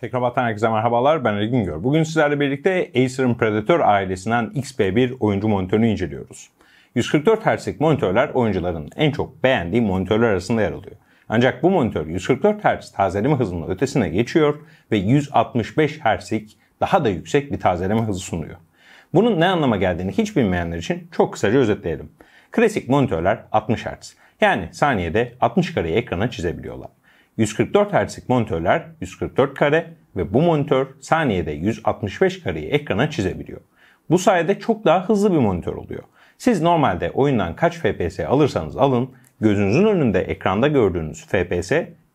Tekrar Tekrabattan herkese merhabalar. Ben Ali Güngör. Bugün sizlerle birlikte Acer'ın Predator ailesinden XP1 oyuncu monitörünü inceliyoruz. 144 Hz'lik monitörler oyuncuların en çok beğendiği monitörler arasında yer alıyor. Ancak bu monitör 144 Hz tazeleme hızının ötesine geçiyor ve 165 Hz'lik daha da yüksek bir tazeleme hızı sunuyor. Bunun ne anlama geldiğini hiç bilmeyenler için çok kısaca özetleyelim. Klasik monitörler 60 Hz. Yani saniyede 60 kare ekrana çizebiliyorlar. 144 Hz'lik monitörler 144 kare ve bu monitör saniyede 165 kareyi ekrana çizebiliyor. Bu sayede çok daha hızlı bir monitör oluyor. Siz normalde oyundan kaç FPS alırsanız alın, gözünüzün önünde ekranda gördüğünüz FPS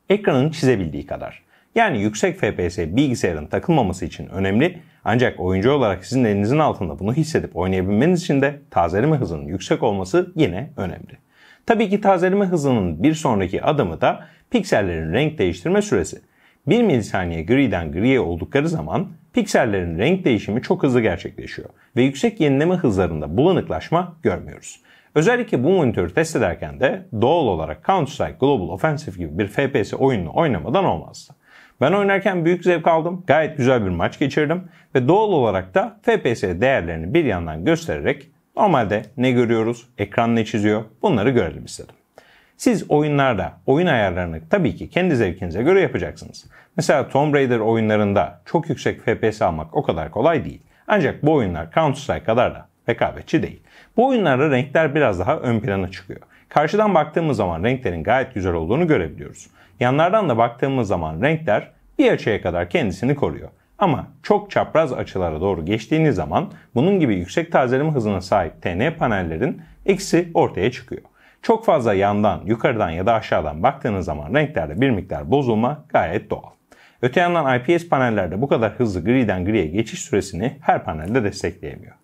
ekranın çizebildiği kadar. Yani yüksek FPS bilgisayarın takılmaması için önemli ancak oyuncu olarak sizin elinizin altında bunu hissedip oynayabilmeniz için de tazeleme hızının yüksek olması yine önemli. Tabii ki tazeleme hızının bir sonraki adımı da piksellerin renk değiştirme süresi. 1 milisaniye griden griye oldukları zaman piksellerin renk değişimi çok hızlı gerçekleşiyor ve yüksek yenileme hızlarında bulanıklaşma görmüyoruz. Özellikle bu monitörü test ederken de doğal olarak Counter-Strike Global Offensive gibi bir FPS oyununu oynamadan olmazdı. Ben oynarken büyük zevk aldım, gayet güzel bir maç geçirdim ve doğal olarak da FPS değerlerini bir yandan göstererek Normalde ne görüyoruz, ekran ne çiziyor bunları görelim istedim. Siz oyunlarda oyun ayarlarını tabii ki kendi zevkinize göre yapacaksınız. Mesela Tomb Raider oyunlarında çok yüksek FPS almak o kadar kolay değil. Ancak bu oyunlar Counter Strike kadar da rekabetçi değil. Bu oyunlarda renkler biraz daha ön plana çıkıyor. Karşıdan baktığımız zaman renklerin gayet güzel olduğunu görebiliyoruz. Yanlardan da baktığımız zaman renkler bir açıya kadar kendisini koruyor. Ama çok çapraz açılara doğru geçtiğiniz zaman bunun gibi yüksek tazeleme hızına sahip TN panellerin eksi ortaya çıkıyor. Çok fazla yandan, yukarıdan ya da aşağıdan baktığınız zaman renklerde bir miktar bozulma gayet doğal. Öte yandan IPS panellerde bu kadar hızlı griden griye geçiş süresini her panelde destekleyemiyor.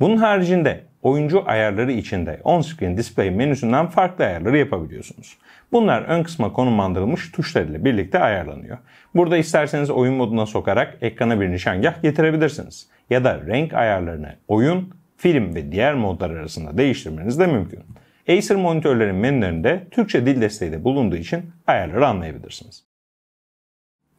Bunun haricinde oyuncu ayarları içinde on-screen display menüsünden farklı ayarları yapabiliyorsunuz. Bunlar ön kısma konumlandırılmış tuşlar ile birlikte ayarlanıyor. Burada isterseniz oyun moduna sokarak ekrana bir nişangah getirebilirsiniz. Ya da renk ayarlarını oyun, film ve diğer modlar arasında değiştirmeniz de mümkün. Acer monitörlerin menülerinde Türkçe dil desteği de bulunduğu için ayarları anlayabilirsiniz.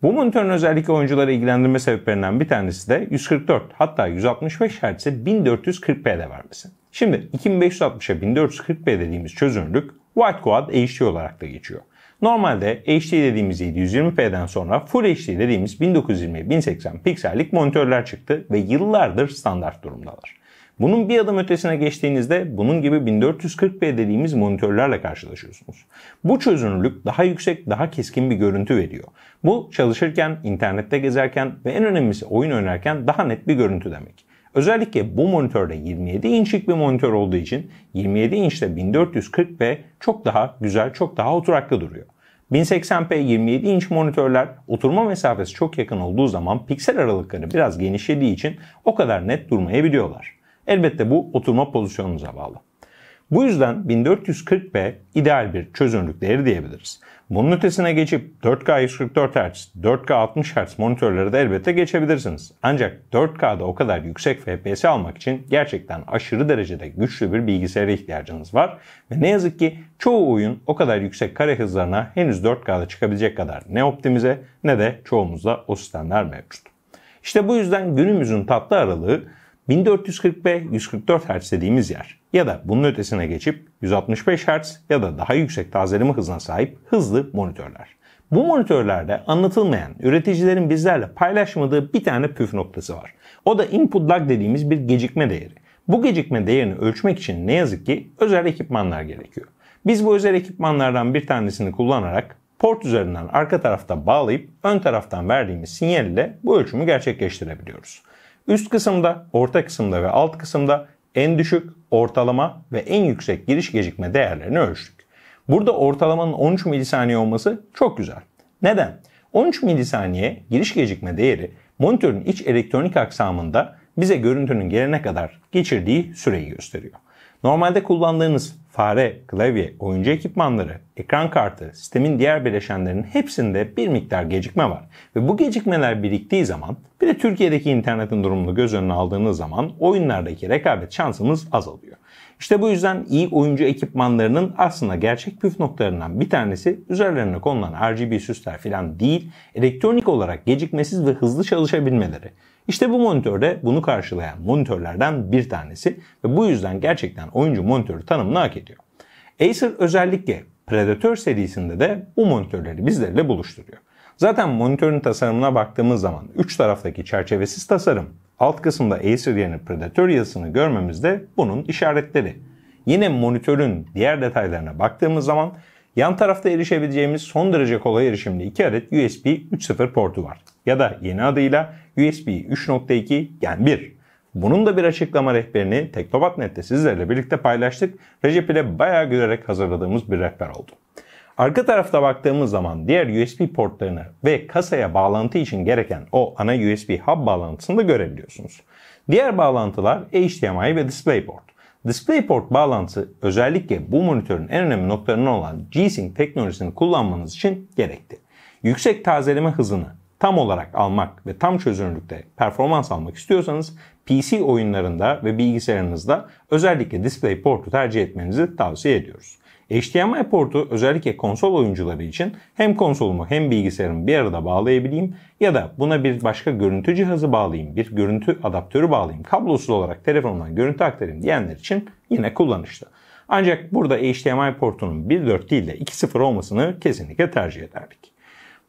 Bu monitörün özellikle oyuncuları ilgilendirme sebeplerinden bir tanesi de 144 hatta 165 Hz'i 1440p'de vermesi. Şimdi 2560'a 1440p dediğimiz çözünürlük Wide Quad HD olarak da geçiyor. Normalde HD dediğimiz 720p'den sonra Full HD dediğimiz 1920-1080 piksellik monitörler çıktı ve yıllardır standart durumdalar. Bunun bir adım ötesine geçtiğinizde bunun gibi 1440p dediğimiz monitörlerle karşılaşıyorsunuz. Bu çözünürlük daha yüksek, daha keskin bir görüntü veriyor. Bu çalışırken, internette gezerken ve en önemlisi oyun oynarken daha net bir görüntü demek. Özellikle bu monitörde 27 inçlik bir monitör olduğu için 27 inçte 1440p çok daha güzel, çok daha oturaklı duruyor. 1080p 27 inç monitörler oturma mesafesi çok yakın olduğu zaman piksel aralıkları biraz genişlediği için o kadar net durmayabiliyorlar. Elbette bu oturma pozisyonunuza bağlı. Bu yüzden 1440p ideal bir çözünürlük değeri diyebiliriz. Bunun ötesine geçip 4K 144 Hz, 4K 60 Hz monitörleri de elbette geçebilirsiniz. Ancak 4K'da o kadar yüksek FPS almak için gerçekten aşırı derecede güçlü bir bilgisayara ihtiyacınız var ve ne yazık ki çoğu oyun o kadar yüksek kare hızlarına henüz 4K'da çıkabilecek kadar ne optimize ne de çoğumuzda o sistemler mevcut. İşte bu yüzden günümüzün tatlı aralığı 1440p 144 Hz dediğimiz yer ya da bunun ötesine geçip 165 Hz ya da daha yüksek tazeleme hızına sahip hızlı monitörler. Bu monitörlerde anlatılmayan, üreticilerin bizlerle paylaşmadığı bir tane püf noktası var. O da input lag dediğimiz bir gecikme değeri. Bu gecikme değerini ölçmek için ne yazık ki özel ekipmanlar gerekiyor. Biz bu özel ekipmanlardan bir tanesini kullanarak port üzerinden arka tarafta bağlayıp ön taraftan verdiğimiz sinyal ile bu ölçümü gerçekleştirebiliyoruz. Üst kısımda, orta kısımda ve alt kısımda en düşük, ortalama ve en yüksek giriş gecikme değerlerini ölçtük. Burada ortalamanın 13 milisaniye olması çok güzel. Neden? 13 milisaniye giriş gecikme değeri monitörün iç elektronik aksamında bize görüntünün gelene kadar geçirdiği süreyi gösteriyor. Normalde kullandığınız fare, klavye, oyuncu ekipmanları, ekran kartı, sistemin diğer bileşenlerinin hepsinde bir miktar gecikme var. Ve bu gecikmeler biriktiği zaman bir de Türkiye'deki internetin durumunu göz önüne aldığınız zaman oyunlardaki rekabet şansımız azalıyor. İşte bu yüzden iyi oyuncu ekipmanlarının aslında gerçek püf noktalarından bir tanesi üzerlerine konulan RGB süsler falan değil, elektronik olarak gecikmesiz ve hızlı çalışabilmeleri. İşte bu monitörde bunu karşılayan monitörlerden bir tanesi ve bu yüzden gerçekten oyuncu monitörü tanımını hak ediyor. Acer özellikle Predator serisinde de bu monitörleri bizlerle buluşturuyor. Zaten monitörün tasarımına baktığımız zaman üç taraftaki çerçevesiz tasarım, alt kısımda Acer yerine Predator yazısını görmemiz de bunun işaretleri. Yine monitörün diğer detaylarına baktığımız zaman yan tarafta erişebileceğimiz son derece kolay erişimli iki adet USB 3.0 portu var ya da yeni adıyla USB 3.2 Gen 1. Bunun da bir açıklama rehberini Teknobat.net'te sizlerle birlikte paylaştık. Recep ile bayağı gülerek hazırladığımız bir rehber oldu. Arka tarafta baktığımız zaman diğer USB portlarını ve kasaya bağlantı için gereken o ana USB hub bağlantısını da görebiliyorsunuz. Diğer bağlantılar HDMI ve DisplayPort. DisplayPort bağlantısı özellikle bu monitörün en önemli noktalarından olan G-Sync teknolojisini kullanmanız için gerekli. Yüksek tazeleme hızını tam olarak almak ve tam çözünürlükte performans almak istiyorsanız PC oyunlarında ve bilgisayarınızda özellikle DisplayPort'u tercih etmenizi tavsiye ediyoruz. HDMI portu özellikle konsol oyuncuları için hem konsolumu hem bilgisayarımı bir arada bağlayabileyim ya da buna bir başka görüntü cihazı bağlayayım, bir görüntü adaptörü bağlayayım, kablosuz olarak telefonumdan görüntü aktarayım diyenler için yine kullanışlı. Ancak burada HDMI portunun 1.4 değil de 2.0 olmasını kesinlikle tercih ederdik.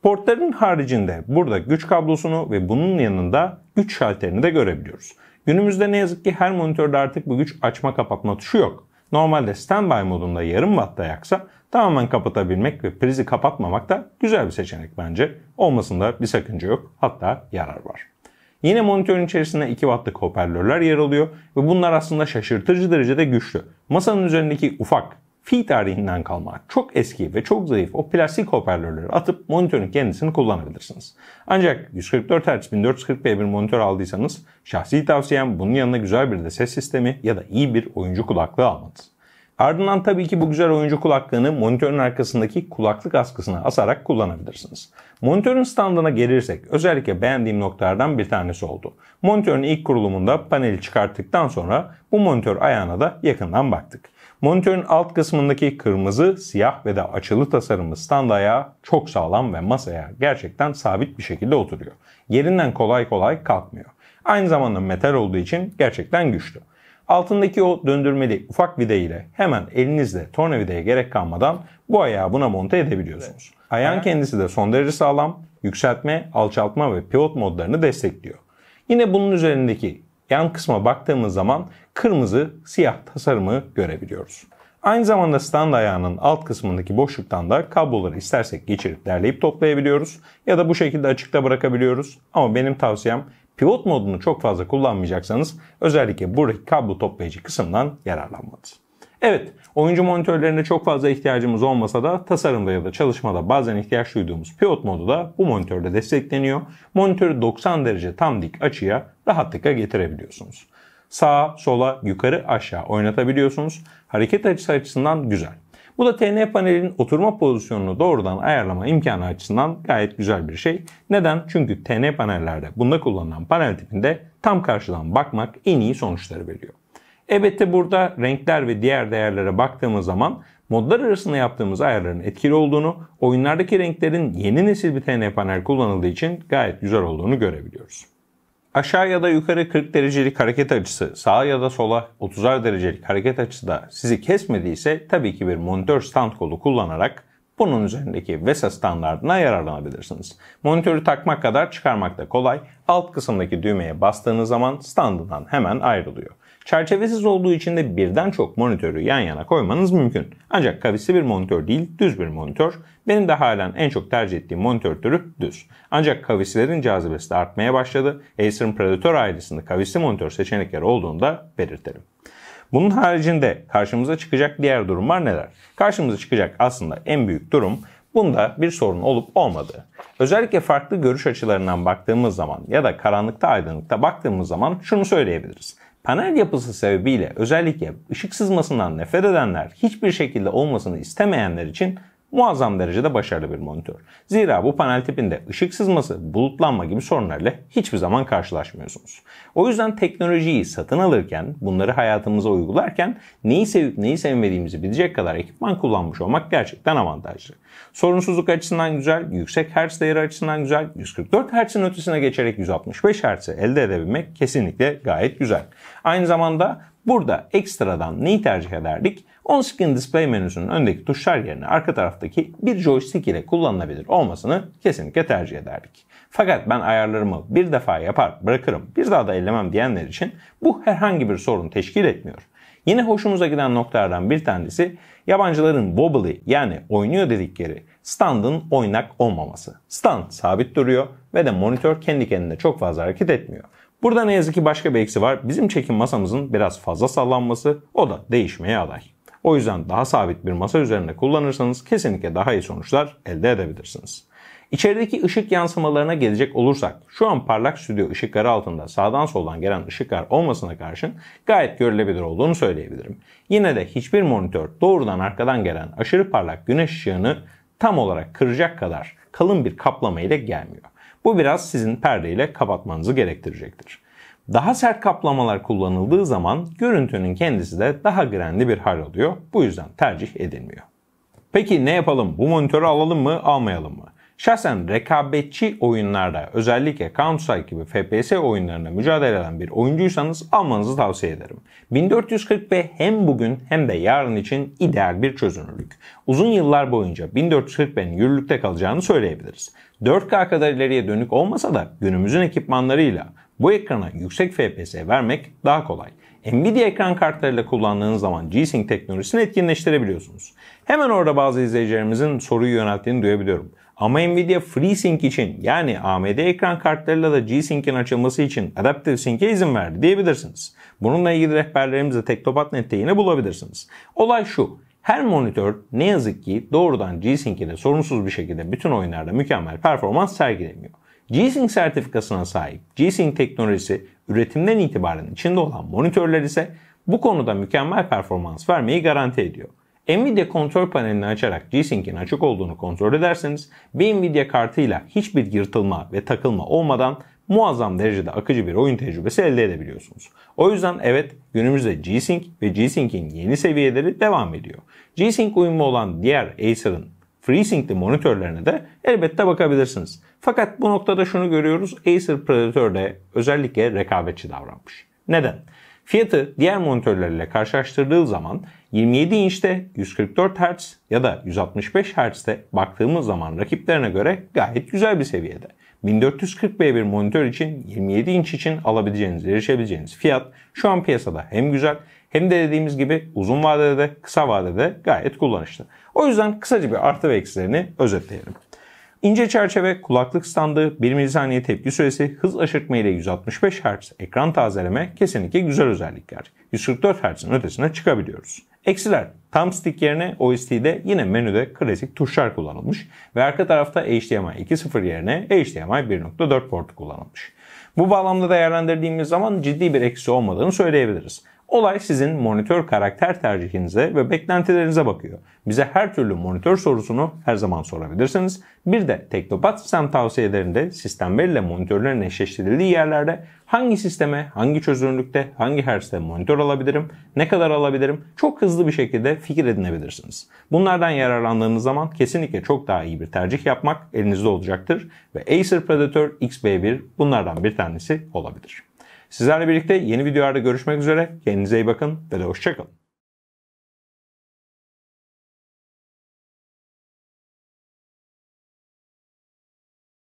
Portların haricinde burada güç kablosunu ve bunun yanında güç şalterini de görebiliyoruz. Günümüzde ne yazık ki her monitörde artık bu güç açma kapatma tuşu yok. Normalde standby modunda yarım wattta yaksa tamamen kapatabilmek ve prizi kapatmamak da güzel bir seçenek bence. Olmasında bir sakınca yok hatta yarar var. Yine monitörün içerisinde 2 wattlık hoparlörler yer alıyor ve bunlar aslında şaşırtıcı derecede güçlü. Masanın üzerindeki ufak fi tarihinden kalma çok eski ve çok zayıf o plastik hoparlörleri atıp monitörün kendisini kullanabilirsiniz. Ancak 144 Hz 1440p bir monitör aldıysanız şahsi tavsiyem bunun yanına güzel bir de ses sistemi ya da iyi bir oyuncu kulaklığı almanız. Ardından tabii ki bu güzel oyuncu kulaklığını monitörün arkasındaki kulaklık askısına asarak kullanabilirsiniz. Monitörün standına gelirsek özellikle beğendiğim noktalardan bir tanesi oldu. Monitörün ilk kurulumunda paneli çıkarttıktan sonra bu monitör ayağına da yakından baktık. Monitörün alt kısmındaki kırmızı, siyah ve de açılı tasarımı stand ayağa çok sağlam ve masaya gerçekten sabit bir şekilde oturuyor. Yerinden kolay kolay kalkmıyor. Aynı zamanda metal olduğu için gerçekten güçlü. Altındaki o döndürmeli ufak vida ile hemen elinizle tornavidaya gerek kalmadan bu ayağı buna monte edebiliyorsunuz. Ayağın kendisi de son derece sağlam, yükseltme, alçaltma ve pivot modlarını destekliyor. Yine bunun üzerindeki yan kısma baktığımız zaman kırmızı siyah tasarımı görebiliyoruz. Aynı zamanda stand ayağının alt kısmındaki boşluktan da kabloları istersek geçirip derleyip toplayabiliyoruz ya da bu şekilde açıkta bırakabiliyoruz. Ama benim tavsiyem pivot modunu çok fazla kullanmayacaksanız özellikle buradaki kablo toplayıcı kısımdan yararlanmanız. Evet, oyuncu monitörlerinde çok fazla ihtiyacımız olmasa da tasarımda ya da çalışmada bazen ihtiyaç duyduğumuz pivot modu da bu monitörde destekleniyor. Monitörü 90 derece tam dik açıya rahatlıkla getirebiliyorsunuz. Sağa, sola, yukarı, aşağı oynatabiliyorsunuz. Hareket açısı açısından güzel. Bu da TN panelin oturma pozisyonunu doğrudan ayarlama imkanı açısından gayet güzel bir şey. Neden? Çünkü TN panellerde bunda kullanılan panel tipinde tam karşıdan bakmak en iyi sonuçları veriyor. Elbette burada renkler ve diğer değerlere baktığımız zaman modlar arasında yaptığımız ayarların etkili olduğunu, oyunlardaki renklerin yeni nesil bir TN panel kullanıldığı için gayet güzel olduğunu görebiliyoruz. Aşağı ya da yukarı 40 derecelik hareket açısı, sağa ya da sola 30'ar derecelik hareket açısı da sizi kesmediyse tabii ki bir monitör stand kolu kullanarak bunun üzerindeki VESA standartına yararlanabilirsiniz. Monitörü takmak kadar çıkarmak da kolay. Alt kısımdaki düğmeye bastığınız zaman standından hemen ayrılıyor. Çerçevesiz olduğu için de birden çok monitörü yan yana koymanız mümkün. Ancak kavisli bir monitör değil, düz bir monitör. Benim de halen en çok tercih ettiğim monitör türü düz. Ancak kavislerin cazibesi de artmaya başladı. Acer'ın Predator ailesinde kavisli monitör seçenekleri olduğunu da belirtelim. Bunun haricinde karşımıza çıkacak diğer durumlar neler? Karşımıza çıkacak aslında en büyük durum Bunda bir sorun olup olmadığı. Özellikle farklı görüş açılarından baktığımız zaman ya da karanlıkta aydınlıkta baktığımız zaman şunu söyleyebiliriz. Panel yapısı sebebiyle özellikle ışık sızmasından nefret edenler hiçbir şekilde olmasını istemeyenler için muazzam derecede başarılı bir monitör. Zira bu panel tipinde ışık sızması, bulutlanma gibi sorunlarla hiçbir zaman karşılaşmıyorsunuz. O yüzden teknolojiyi satın alırken, bunları hayatımıza uygularken neyi sevip neyi sevmediğimizi bilecek kadar ekipman kullanmış olmak gerçekten avantajlı. Sorunsuzluk açısından güzel, yüksek hertz değeri açısından güzel, 144 hertzin ötesine geçerek 165 Hz'i elde edebilmek kesinlikle gayet güzel. Aynı zamanda Burada ekstradan neyi tercih ederdik? On screen display menüsünün öndeki tuşlar yerine arka taraftaki bir joystick ile kullanılabilir olmasını kesinlikle tercih ederdik. Fakat ben ayarlarımı bir defa yapar bırakırım bir daha da ellemem diyenler için bu herhangi bir sorun teşkil etmiyor. Yine hoşumuza giden noktalardan bir tanesi yabancıların wobbly yani oynuyor dedikleri standın oynak olmaması. Stand sabit duruyor ve de monitör kendi kendine çok fazla hareket etmiyor. Burada ne yazık ki başka bir eksi var. Bizim çekim masamızın biraz fazla sallanması o da değişmeye aday. O yüzden daha sabit bir masa üzerinde kullanırsanız kesinlikle daha iyi sonuçlar elde edebilirsiniz. İçerideki ışık yansımalarına gelecek olursak şu an parlak stüdyo ışıkları altında sağdan soldan gelen ışıklar olmasına karşın gayet görülebilir olduğunu söyleyebilirim. Yine de hiçbir monitör doğrudan arkadan gelen aşırı parlak güneş ışığını tam olarak kıracak kadar kalın bir kaplama ile gelmiyor. Bu biraz sizin perdeyle kapatmanızı gerektirecektir. Daha sert kaplamalar kullanıldığı zaman görüntünün kendisi de daha grenli bir hal alıyor. Bu yüzden tercih edilmiyor. Peki ne yapalım? Bu monitörü alalım mı, almayalım mı? Şahsen rekabetçi oyunlarda özellikle Counter-Strike gibi FPS oyunlarında mücadele eden bir oyuncuysanız almanızı tavsiye ederim. 1440p hem bugün hem de yarın için ideal bir çözünürlük. Uzun yıllar boyunca 1440p'nin yürürlükte kalacağını söyleyebiliriz. 4K kadar ileriye dönük olmasa da günümüzün ekipmanlarıyla bu ekrana yüksek FPS vermek daha kolay. Nvidia ekran kartlarıyla kullandığınız zaman G-Sync teknolojisini etkinleştirebiliyorsunuz. Hemen orada bazı izleyicilerimizin soruyu yönelttiğini duyabiliyorum. Ama Nvidia FreeSync için yani AMD ekran kartlarıyla da G-Sync'in açılması için Adaptive Sync'e izin verdi diyebilirsiniz. Bununla ilgili rehberlerimizi Tektopat.net'te yine bulabilirsiniz. Olay şu. Her monitör ne yazık ki doğrudan G-Sync ile sorunsuz bir şekilde bütün oyunlarda mükemmel performans sergilemiyor. G-Sync sertifikasına sahip G-Sync teknolojisi üretimden itibaren içinde olan monitörler ise bu konuda mükemmel performans vermeyi garanti ediyor. Nvidia kontrol panelini açarak G-Sync'in açık olduğunu kontrol ederseniz bir Nvidia kartıyla hiçbir yırtılma ve takılma olmadan muazzam derecede akıcı bir oyun tecrübesi elde edebiliyorsunuz. O yüzden evet günümüzde G-Sync ve G-Sync'in yeni seviyeleri devam ediyor. G-Sync uyumlu olan diğer Acer'ın FreeSync'li monitörlerine de elbette bakabilirsiniz. Fakat bu noktada şunu görüyoruz Acer Predator de özellikle rekabetçi davranmış. Neden? Fiyatı diğer monitörlerle karşılaştırdığı zaman 27 inçte 144 Hz ya da 165 Hz'te baktığımız zaman rakiplerine göre gayet güzel bir seviyede. 1440p bir monitör için 27 inç için alabileceğiniz, erişebileceğiniz fiyat şu an piyasada hem güzel hem de dediğimiz gibi uzun vadede de kısa vadede gayet kullanışlı. O yüzden kısaca bir artı ve eksilerini özetleyelim. İnce çerçeve, kulaklık standı, 1 milisaniye tepki süresi, hız aşırtma ile 165 Hz ekran tazeleme kesinlikle güzel özellikler. 144 Hz'in ötesine çıkabiliyoruz. Eksiler tam stick yerine OST'de yine menüde klasik tuşlar kullanılmış ve arka tarafta HDMI 2.0 yerine HDMI 1.4 portu kullanılmış. Bu bağlamda değerlendirdiğimiz zaman ciddi bir eksi olmadığını söyleyebiliriz. Olay sizin monitör karakter tercihinize ve beklentilerinize bakıyor. Bize her türlü monitör sorusunu her zaman sorabilirsiniz. Bir de Teknopat sistem tavsiyelerinde sistem veriyle monitörlerin eşleştirildiği yerlerde hangi sisteme, hangi çözünürlükte, hangi hertzde monitör alabilirim, ne kadar alabilirim çok hızlı bir şekilde fikir edinebilirsiniz. Bunlardan yararlandığınız zaman kesinlikle çok daha iyi bir tercih yapmak elinizde olacaktır ve Acer Predator XB1 bunlardan bir tanesi olabilir. Sizlerle birlikte yeni videolarda görüşmek üzere. Kendinize iyi bakın ve de hoşçakalın.